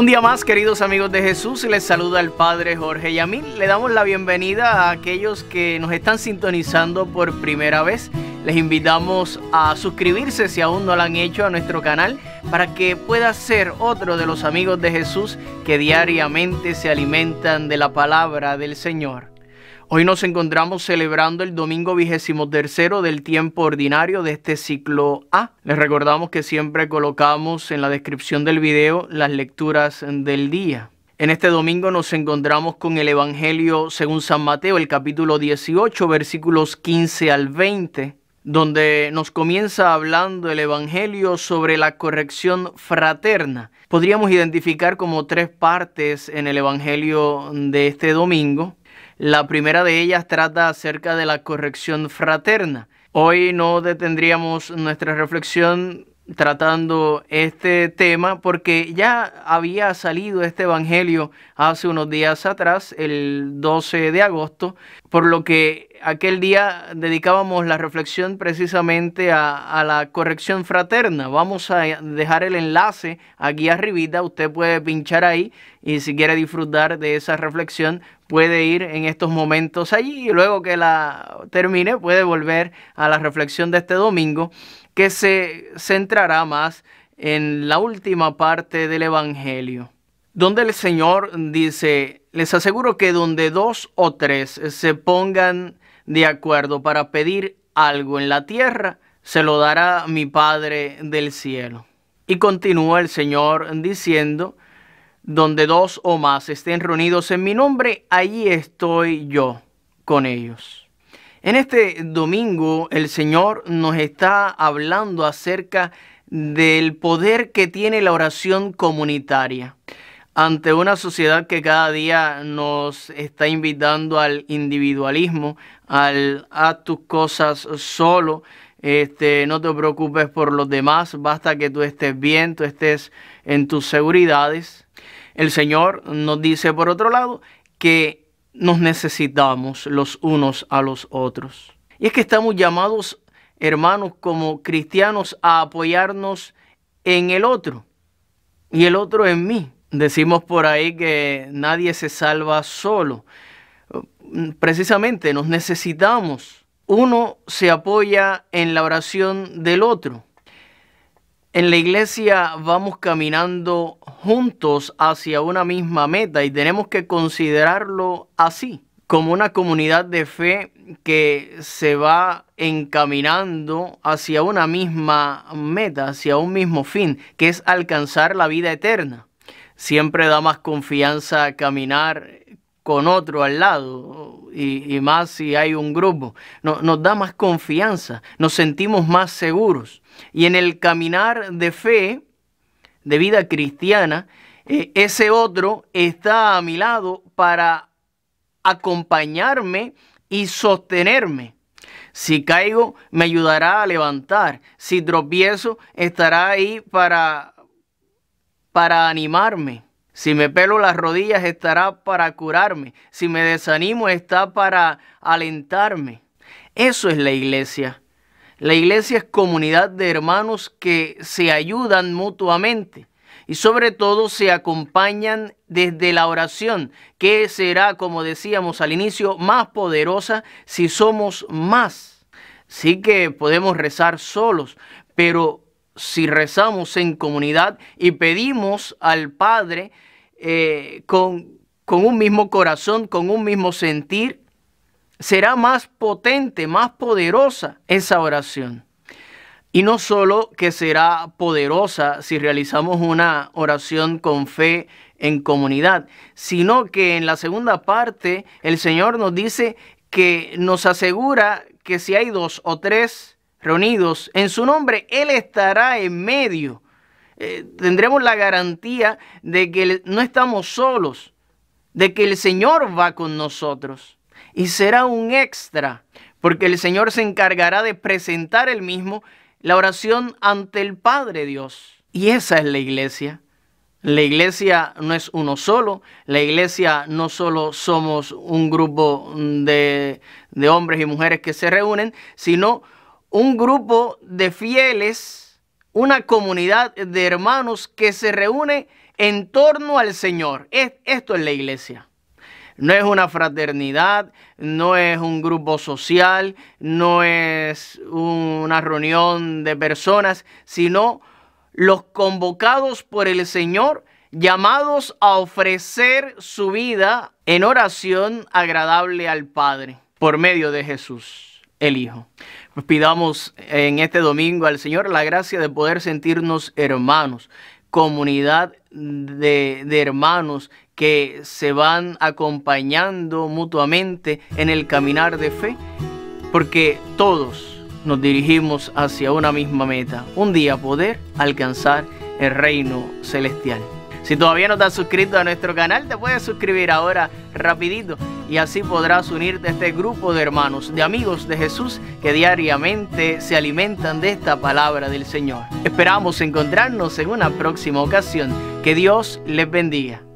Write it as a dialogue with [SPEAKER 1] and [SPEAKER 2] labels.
[SPEAKER 1] Un día más, queridos amigos de Jesús, les saluda el Padre Jorge Yamil. Le damos la bienvenida a aquellos que nos están sintonizando por primera vez. Les invitamos a suscribirse si aún no lo han hecho a nuestro canal para que pueda ser otro de los amigos de Jesús que diariamente se alimentan de la palabra del Señor. Hoy nos encontramos celebrando el domingo vigésimo tercero del tiempo ordinario de este ciclo A. Les recordamos que siempre colocamos en la descripción del video las lecturas del día. En este domingo nos encontramos con el Evangelio según San Mateo, el capítulo 18, versículos 15 al 20, donde nos comienza hablando el Evangelio sobre la corrección fraterna. Podríamos identificar como tres partes en el Evangelio de este domingo. La primera de ellas trata acerca de la corrección fraterna. Hoy no detendríamos nuestra reflexión tratando este tema porque ya había salido este evangelio hace unos días atrás, el 12 de agosto, por lo que aquel día dedicábamos la reflexión precisamente a, la corrección fraterna. Vamos a dejar el enlace aquí arribita, usted puede pinchar ahí y si quiere disfrutar de esa reflexión puede ir en estos momentos allí y luego que la termine puede volver a la reflexión de este domingo que se centrará más en la última parte del Evangelio, donde el Señor dice, les aseguro que donde dos o tres se pongan de acuerdo para pedir algo en la tierra, se lo dará mi Padre del cielo. Y continúa el Señor diciendo, donde dos o más estén reunidos en mi nombre, allí estoy yo con ellos. En este domingo el Señor nos está hablando acerca del poder que tiene la oración comunitaria ante una sociedad que cada día nos está invitando al individualismo, al haz tus cosas solo, este, no te preocupes por los demás, basta que tú estés bien, tú estés en tus seguridades. El Señor nos dice por otro lado que nos necesitamos los unos a los otros. Y es que estamos llamados, hermanos, como cristianos, a apoyarnos en el otro y el otro en mí. Decimos por ahí que nadie se salva solo. Precisamente nos necesitamos. Uno se apoya en la oración del otro. En la iglesia vamos caminando juntos hacia una misma meta y tenemos que considerarlo así, como una comunidad de fe que se va encaminando hacia una misma meta, hacia un mismo fin, que es alcanzar la vida eterna. Siempre da más confianza caminar con otro al lado y, más si hay un grupo. nos da más confianza, nos sentimos más seguros. Y en el caminar de fe, de vida cristiana, eh, ese otro está a mi lado para acompañarme y sostenerme. Si caigo, me ayudará a levantar. Si tropiezo, estará ahí para, para animarme. Si me pelo las rodillas estará para curarme. Si me desanimo está para alentarme. Eso es la iglesia. La iglesia es comunidad de hermanos que se ayudan mutuamente y sobre todo se acompañan desde la oración, que será, como decíamos al inicio, más poderosa si somos más. Sí que podemos rezar solos, pero si rezamos en comunidad y pedimos al Padre eh, con, con un mismo corazón, con un mismo sentir, será más potente, más poderosa esa oración. Y no solo que será poderosa si realizamos una oración con fe en comunidad, sino que en la segunda parte el Señor nos dice que nos asegura que si hay dos o tres reunidos en su nombre, Él estará en medio. Eh, tendremos la garantía de que no estamos solos, de que el Señor va con nosotros. Y será un extra, porque el Señor se encargará de presentar el mismo la oración ante el Padre Dios. Y esa es la iglesia. La iglesia no es uno solo, la iglesia no solo somos un grupo de, de hombres y mujeres que se reúnen, sino un grupo de fieles, una comunidad de hermanos que se reúne en torno al Señor. Esto es la iglesia. No es una fraternidad, no es un grupo social, no es una reunión de personas, sino los convocados por el Señor, llamados a ofrecer su vida en oración agradable al Padre, por medio de Jesús, el Hijo. Pidamos en este domingo al Señor la gracia de poder sentirnos hermanos, comunidad de, de, hermanos que se van acompañando mutuamente en el caminar de fe, porque todos nos dirigimos hacia una misma meta, un día poder alcanzar el reino celestial. Si todavía no te has suscrito a nuestro canal, te puedes suscribir ahora rapidito y así podrás unirte a este grupo de hermanos, de amigos de Jesús que diariamente se alimentan de esta palabra del Señor. Esperamos encontrarnos en una próxima ocasión. Que Dios les bendiga.